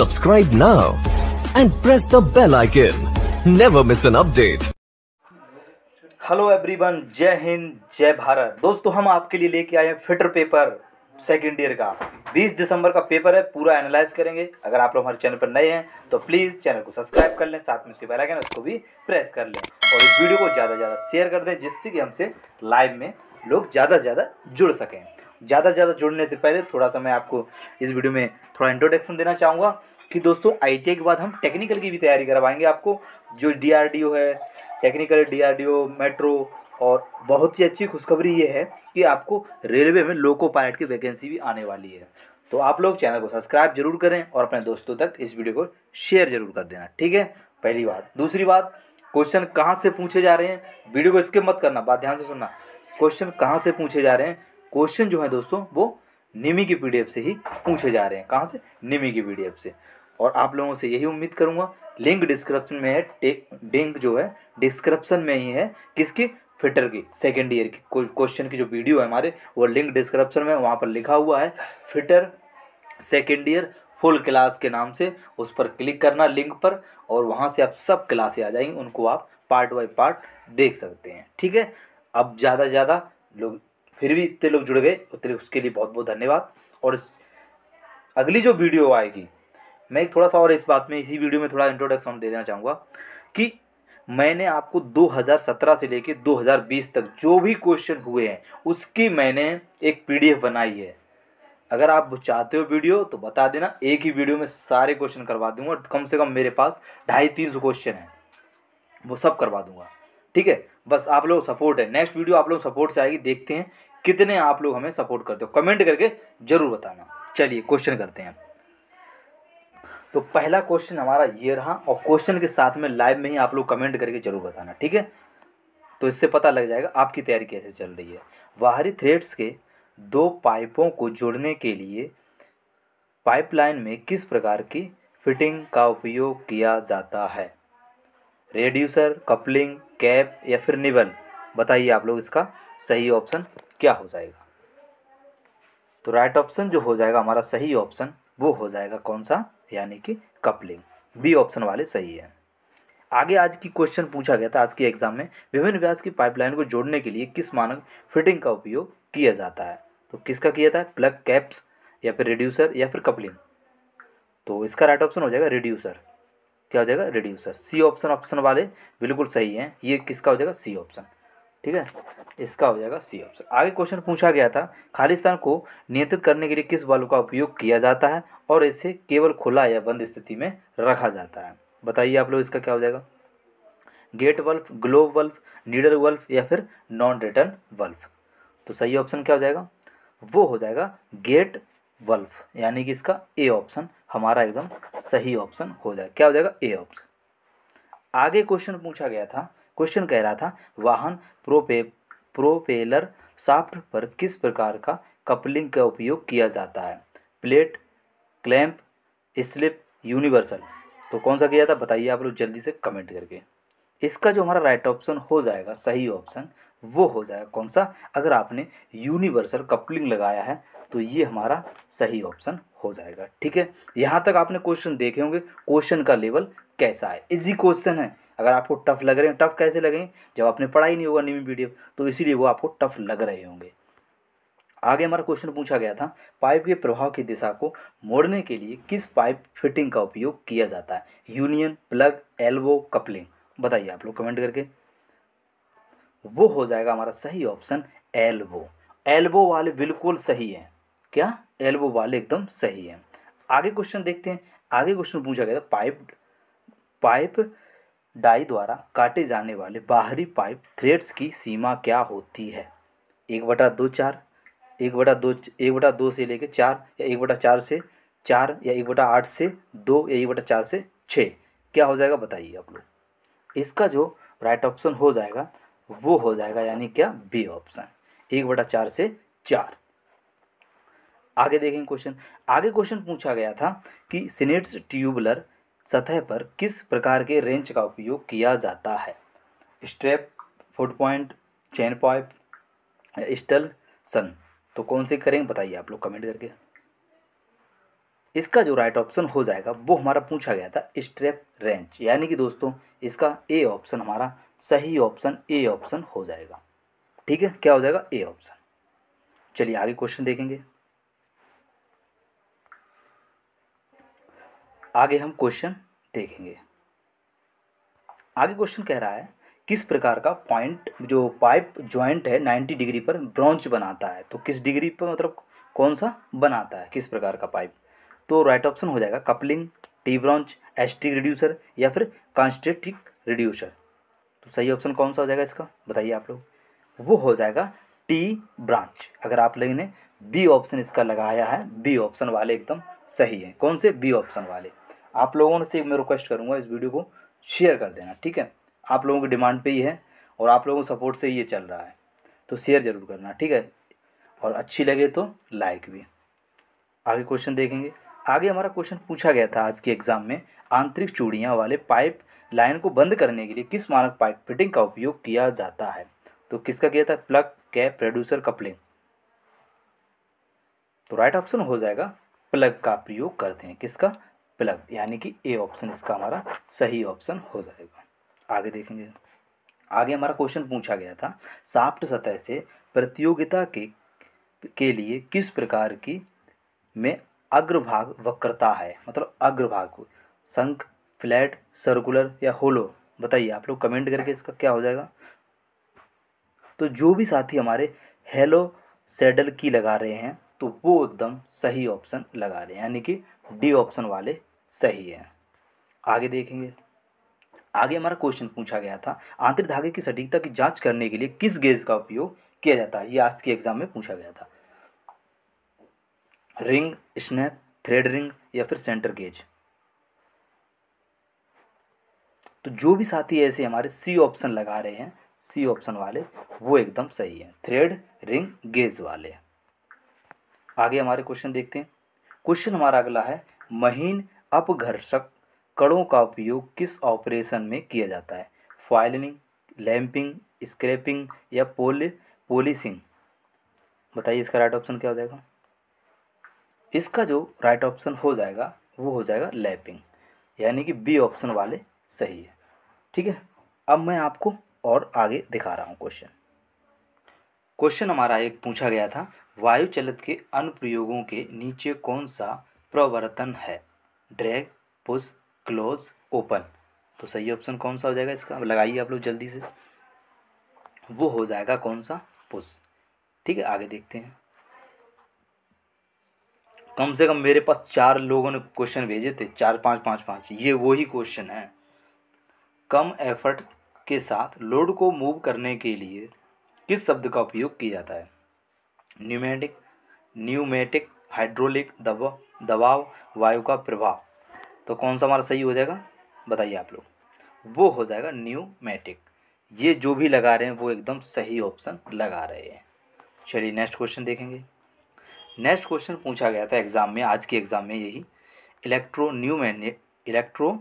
Subscribe now and press the bell icon. Never miss an update. Hello everyone जय हिंद जय भारत दोस्तों हम आपके लिए लेके आए हैं फिटर पेपर सेकेंड ईयर का 20 दिसंबर का पेपर है पूरा एनालाइज करेंगे अगर आप लोग हमारे चैनल पर नए हैं तो प्लीज़ चैनल को सब्सक्राइब कर लें साथ में उसके बेलाइकन उसको भी प्रेस कर लें और इस वीडियो को ज़्यादा से ज़्यादा शेयर कर दें जिससे कि हमसे लाइव में लोग ज़्यादा से ज़्यादा जुड़ सकें ज़्यादा से ज़्यादा जुड़ने से पहले थोड़ा सा मैं आपको इस वीडियो में थोड़ा इंट्रोडक्शन देना चाहूँगा कि दोस्तों आई के बाद हम टेक्निकल की भी तैयारी करवाएंगे आपको जो डी है टेक्निकल डी मेट्रो और बहुत ही अच्छी खुशखबरी ये है कि आपको रेलवे में लोको पायलट की वैकेंसी भी आने वाली है तो आप लोग चैनल को सब्सक्राइब जरूर करें और अपने दोस्तों तक इस वीडियो को शेयर जरूर कर देना ठीक है पहली बात दूसरी बात क्वेश्चन कहाँ से पूछे जा रहे हैं वीडियो को स्किप मत करना बात ध्यान से सुनना क्वेश्चन कहाँ से पूछे जा रहे हैं क्वेश्चन जो है दोस्तों वो निमी की पीडीएफ से ही पूछे जा रहे हैं कहाँ से निमी की पीडीएफ से और आप लोगों से यही उम्मीद करूँगा लिंक डिस्क्रिप्शन में है लिंक जो है डिस्क्रिप्शन में ही है किसकी फिटर की सेकेंड ईयर की क्वेश्चन की जो वीडियो है हमारे वो लिंक डिस्क्रिप्शन में वहाँ पर लिखा हुआ है fitter second year full class के नाम से उस पर क्लिक करना लिंक पर और वहाँ से आप सब क्लासें आ जाएंगी उनको आप पार्ट बाय पार्ट देख सकते हैं ठीक है अब ज़्यादा से ज़्यादा लोग फिर भी इतने लोग जुड़ गए उतने उसके लिए बहुत बहुत धन्यवाद और अगली जो वीडियो आएगी मैं एक थोड़ा सा और इस बात में इसी वीडियो में थोड़ा इंट्रोडक्शन दे देना चाहूँगा कि मैंने आपको 2017 से लेकर 2020 तक जो भी क्वेश्चन हुए हैं उसकी मैंने एक पीडीएफ बनाई है अगर आप चाहते हो वीडियो तो बता देना एक ही वीडियो में सारे क्वेश्चन करवा दूंगा कम से कम मेरे पास ढाई तीन सौ क्वेश्चन हैं वो सब करवा दूंगा ठीक है बस आप लोग सपोर्ट है नेक्स्ट वीडियो आप लोग सपोर्ट से आएगी देखते हैं कितने आप लोग हमें सपोर्ट करते हो कमेंट करके ज़रूर बताना चलिए क्वेश्चन करते हैं तो पहला क्वेश्चन हमारा ये रहा और क्वेश्चन के साथ में लाइव में ही आप लोग कमेंट करके ज़रूर बताना ठीक है तो इससे पता लग जाएगा आपकी तैयारी कैसे चल रही है बाहरी थ्रेड्स के दो पाइपों को जोड़ने के लिए पाइपलाइन में किस प्रकार की फिटिंग का उपयोग किया जाता है रेड्यूसर कपलिंग कैप या फिर निबल बताइए आप लोग इसका सही ऑप्शन क्या हो जाएगा तो राइट ऑप्शन जो हो जाएगा हमारा सही ऑप्शन वो हो जाएगा कौन सा यानी कि कपलिंग बी ऑप्शन वाले सही है आगे आज की क्वेश्चन पूछा गया था आज के एग्जाम में विभिन्न व्यास की पाइपलाइन को जोड़ने के लिए किस मानक फिटिंग का उपयोग किया जाता है तो किसका किया था प्लग कैप्स या फिर रिड्यूसर या फिर कपलिंग तो इसका राइट ऑप्शन हो जाएगा रिड्यूसर क्या हो जाएगा रिड्यूसर सी ऑप्शन ऑप्शन वाले बिल्कुल सही हैं ये किसका हो जाएगा सी ऑप्शन ठीक है इसका हो जाएगा सी ऑप्शन आगे क्वेश्चन पूछा गया था खालिस्तान को नियंत्रित करने के लिए किस बल का उपयोग किया जाता है और इसे केवल खुला या बंद स्थिति में रखा जाता है बताइए आप लोग इसका क्या हो जाएगा gate bulb globe bulb needle bulb या फिर नॉन रिटर्न बल्ब तो सही ऑप्शन क्या हो जाएगा वो हो जाएगा गेट वल्फ यानी कि इसका ए ऑप्शन हमारा एकदम सही ऑप्शन हो जाएगा क्या हो जाएगा ए ऑप्शन आगे क्वेश्चन पूछा गया था क्वेश्चन कह रहा था वाहन प्रोपे प्रोपेलर साफ्ट पर किस प्रकार का कपलिंग का उपयोग किया जाता है प्लेट क्लैंप स्लिप यूनिवर्सल तो कौन सा किया था बताइए आप लोग जल्दी से कमेंट करके इसका जो हमारा राइट ऑप्शन हो जाएगा सही ऑप्शन वो हो जाएगा कौन सा अगर आपने यूनिवर्सल कपलिंग लगाया है तो ये हमारा सही ऑप्शन हो जाएगा ठीक है यहाँ तक आपने क्वेश्चन देखे होंगे क्वेश्चन का लेवल कैसा है इजी क्वेश्चन है अगर आपको टफ लग रहे हैं टफ कैसे लगें जब आपने पढ़ा ही नहीं होगा नीवी वीडियो तो इसीलिए वो आपको टफ लग रहे होंगे आगे हमारा क्वेश्चन पूछा गया था पाइप के प्रभाव की दिशा को मोड़ने के लिए किस पाइप फिटिंग का उपयोग किया जाता है यूनियन प्लग एल्बो कपलिंग बताइए आप लोग कमेंट करके वो हो जाएगा हमारा सही ऑप्शन एल्बो एल्बो वाले बिल्कुल सही है क्या एल्बो वाले एकदम सही है आगे क्वेश्चन देखते हैं आगे क्वेश्चन पूछा गया था पाइप पाइप डाई द्वारा काटे जाने वाले बाहरी पाइप थ्रेड्स की सीमा क्या होती है एक बटा दो चार एक बटा दो एक बटा दो से लेकर चार या एक बटा चार से चार या एक बटा आठ से दो या एक बटा चार से छः क्या हो जाएगा बताइए आप लोग इसका जो राइट ऑप्शन हो जाएगा वो हो जाएगा यानी क्या बी ऑप्शन एक बटा चार से चार आगे देखेंगे क्वेश्चन आगे क्वेश्चन पूछा गया था कि सिनेट्स ट्यूबुलर सतह पर किस प्रकार के रेंच का उपयोग किया जाता है strap foot point chain pipe Stillson तो कौन से करेंगे बताइए आप लोग कमेंट करके इसका जो राइट ऑप्शन हो जाएगा वो हमारा पूछा गया था स्ट्रेप रेंच यानी कि दोस्तों इसका ए ऑप्शन हमारा सही ऑप्शन ए ऑप्शन हो जाएगा ठीक है क्या हो जाएगा ए ऑप्शन चलिए आगे क्वेश्चन देखेंगे आगे हम क्वेश्चन देखेंगे आगे क्वेश्चन कह रहा है किस प्रकार का पॉइंट जो पाइप ज्वाइंट है नाइन्टी डिग्री पर ब्रांच बनाता है तो किस डिग्री पर मतलब कौन सा बनाता है किस प्रकार का पाइप तो राइट ऑप्शन हो जाएगा कपलिंग टी ब्रांच एस्टिक रिड्यूसर या फिर कॉन्स्टेटिक रिड्यूसर तो सही ऑप्शन कौन सा हो जाएगा इसका बताइए आप लोग वो हो जाएगा टी ब्रांच अगर आप लोगों ने बी ऑप्शन इसका लगाया है बी ऑप्शन वाले एकदम सही है कौन से बी ऑप्शन वाले आप लोगों से मैं रिक्वेस्ट करूँगा इस वीडियो को शेयर कर देना ठीक है आप लोगों की डिमांड पे ही है और आप लोगों के सपोर्ट से ये चल रहा है तो शेयर ज़रूर करना ठीक है और अच्छी लगे तो लाइक भी आगे क्वेश्चन देखेंगे आगे हमारा क्वेश्चन पूछा गया था आज के एग्ज़ाम में आंतरिक चूड़ियाँ वाले पाइप लाइन को बंद करने के लिए किस मानक पाइप फिटिंग का उपयोग किया जाता है तो किसका किया था प्लग कैप प्रोड्यूसर कपलिंग तो राइट ऑप्शन हो जाएगा प्लग का प्रयोग करते हैं किसका प्लग यानी कि ए ऑप्शन इसका हमारा सही ऑप्शन हो जाएगा आगे देखेंगे आगे हमारा क्वेश्चन पूछा गया था साफ्ट सतह से प्रतियोगिता के के लिए किस प्रकार की में अग्रभाग वक्रता है मतलब अग्रभाग संक फ्लैट सर्कुलर या होलो बताइए आप लोग कमेंट करके इसका क्या हो जाएगा तो जो भी साथी हमारे हेलो सेडल की लगा रहे हैं तो वो एकदम सही ऑप्शन लगा रहे हैं यानी कि डी ऑप्शन वाले सही है आगे देखेंगे आगे हमारा क्वेश्चन पूछा गया था आंतरिक धागे की सटीकता की जांच करने के लिए किस गेज का उपयोग किया जाता है ये आज के एग्जाम में पूछा गया था रिंग स्नैप थ्रेड रिंग या फिर सेंटर गेज तो जो भी साथी ऐसे हमारे सी ऑप्शन लगा रहे हैं सी ऑप्शन वाले वो एकदम सही है थ्रेड रिंग गेज वाले आगे हमारे क्वेश्चन देखते हैं क्वेश्चन हमारा अगला है महीन अपघर्षक कड़ों का उपयोग किस ऑपरेशन में किया जाता है फाइलिंग लैंपिंग स्क्रैपिंग या पोल पोलिसिंग बताइए इसका राइट ऑप्शन क्या हो जाएगा इसका जो राइट ऑप्शन हो जाएगा वो हो जाएगा लैपिंग यानी कि बी ऑप्शन वाले सही है ठीक है अब मैं आपको और आगे दिखा रहा हूँ क्वेश्चन क्वेश्चन हमारा एक पूछा गया था वायु चलित के अनुप्रयोगों के नीचे कौन सा प्रवर्तन है ड्रैग पुश क्लोज ओपन तो सही ऑप्शन कौन सा हो जाएगा इसका लगाइए आप लोग जल्दी से वो हो जाएगा कौन सा पुश ठीक है आगे देखते हैं कम से कम मेरे पास चार लोगों ने क्वेश्चन भेजे थे चार पाँच पाँच पाँच ये वही क्वेश्चन है कम एफर्ट के साथ लोड को मूव करने के लिए किस शब्द का उपयोग किया जाता है न्यूमेटिक न्यूमेटिक हाइड्रोलिक दब दबाव वायु का प्रभाव तो कौन सा हमारा सही हो जाएगा बताइए आप लोग वो हो जाएगा न्यूमेटिक ये जो भी लगा रहे हैं वो एकदम सही ऑप्शन लगा रहे हैं चलिए नेक्स्ट क्वेश्चन देखेंगे नेक्स्ट क्वेश्चन पूछा गया था एग्ज़ाम में आज के एग्ज़ाम में यही इलेक्ट्रो न्यूमैनिक इलेक्ट्रो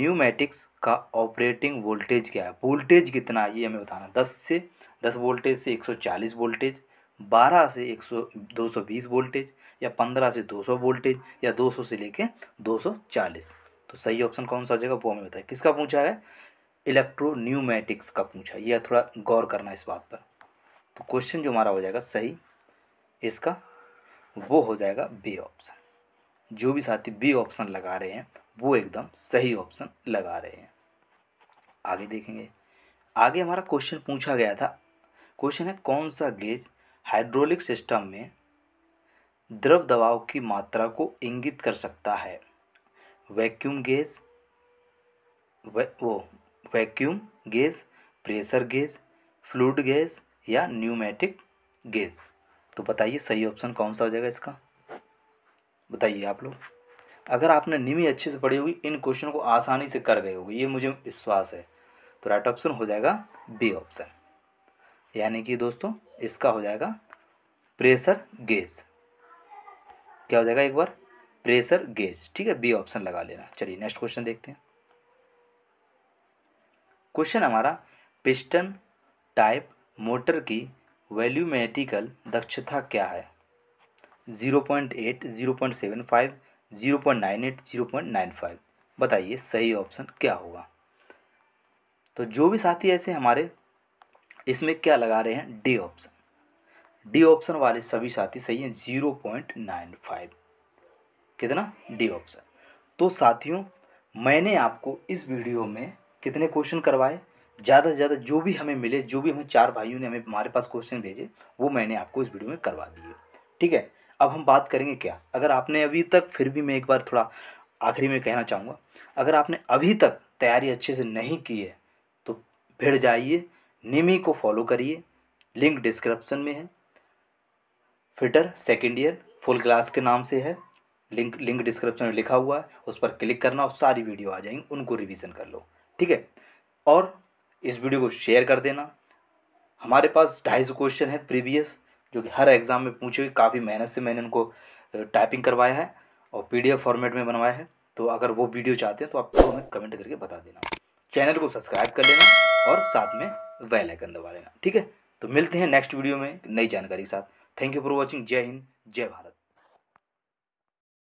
न्यूमेटिक्स का ऑपरेटिंग वोल्टेज क्या है वोल्टेज कितना है ये हमें बताना दस से दस वोल्टेज से एक सौ चालीस वोल्टेज बारह से एक सौ दो सौ बीस वोल्टेज या पंद्रह से दो सौ वोल्टेज या दो सौ से लेके दो सौ चालीस तो सही ऑप्शन कौन सा हो जाएगा वो हमें बताए किसका पूछा है इलेक्ट्रोन्यूमेटिक्स का पूछा यह थोड़ा गौर करना इस बात पर तो क्वेश्चन जो हमारा हो जाएगा सही इसका वो हो जाएगा बी ऑप्शन जो भी साथी बी ऑप्शन लगा रहे हैं वो एकदम सही ऑप्शन लगा रहे हैं आगे देखेंगे आगे हमारा क्वेश्चन पूछा गया था क्वेश्चन है कौन सा गेज हाइड्रोलिक सिस्टम में द्रव दबाव की मात्रा को इंगित कर सकता है वैक्यूम गेज वे, वो vacuum gauge pressure gauge fluid gauge या न्यूमेटिक गेज तो बताइए सही ऑप्शन कौन सा हो जाएगा इसका बताइए आप लोग अगर आपने निमी अच्छे से पढ़ी होगी इन क्वेश्चन को आसानी से कर गए होगी ये मुझे विश्वास है तो राइट ऑप्शन हो जाएगा बी ऑप्शन यानी कि दोस्तों इसका हो जाएगा प्रेशर गेज क्या हो जाएगा एक बार प्रेशर गेज ठीक है बी ऑप्शन लगा लेना चलिए नेक्स्ट क्वेश्चन देखते हैं क्वेश्चन हमारा पिस्टन टाइप मोटर की वैल्यूमेटिकल दक्षता क्या है zero point eight zero point seven five zero point nine eight zero point nine five बताइए सही ऑप्शन क्या होगा तो जो भी साथी ऐसे हमारे इसमें क्या लगा रहे हैं डी ऑप्शन डी ऑप्शन वाले सभी साथी सही हैं जीरो पॉइंट नाइन फाइव कितना डी ऑप्शन तो साथियों मैंने आपको इस वीडियो में कितने क्वेश्चन करवाए ज़्यादा से ज़्यादा जो भी हमें मिले जो भी हमें चार भाइयों ने हमें हमारे पास क्वेश्चन भेजे वो मैंने आपको इस वीडियो में करवा दिए ठीक है अब हम बात करेंगे क्या अगर आपने अभी तक फिर भी मैं एक बार थोड़ा आखिरी में कहना चाहूँगा अगर आपने अभी तक तैयारी अच्छे से नहीं की है तो भिड़ जाइए निमी को फॉलो करिए लिंक डिस्क्रिप्शन में है fitter second year full class के नाम से है लिंक लिंक डिस्क्रिप्शन में लिखा हुआ है उस पर क्लिक करना और सारी वीडियो आ जाएंगी उनको रिवीजन कर लो ठीक है और इस वीडियो को शेयर कर देना हमारे पास ढाई सौ क्वेश्चन है प्रीवियस जो कि हर एग्ज़ाम में पूछे हुए काफ़ी मेहनत से मैंने उनको टाइपिंग करवाया है और पी फॉर्मेट में बनवाया है तो अगर वो वीडियो चाहते हैं तो आप हमें कमेंट करके बता देना चैनल को सब्सक्राइब कर लेना और साथ में वेलाइकन दबा लेना ठीक है तो मिलते हैं नेक्स्ट वीडियो में नई जानकारी के साथ थैंक यू फॉर वॉचिंग जय हिंद जय भारत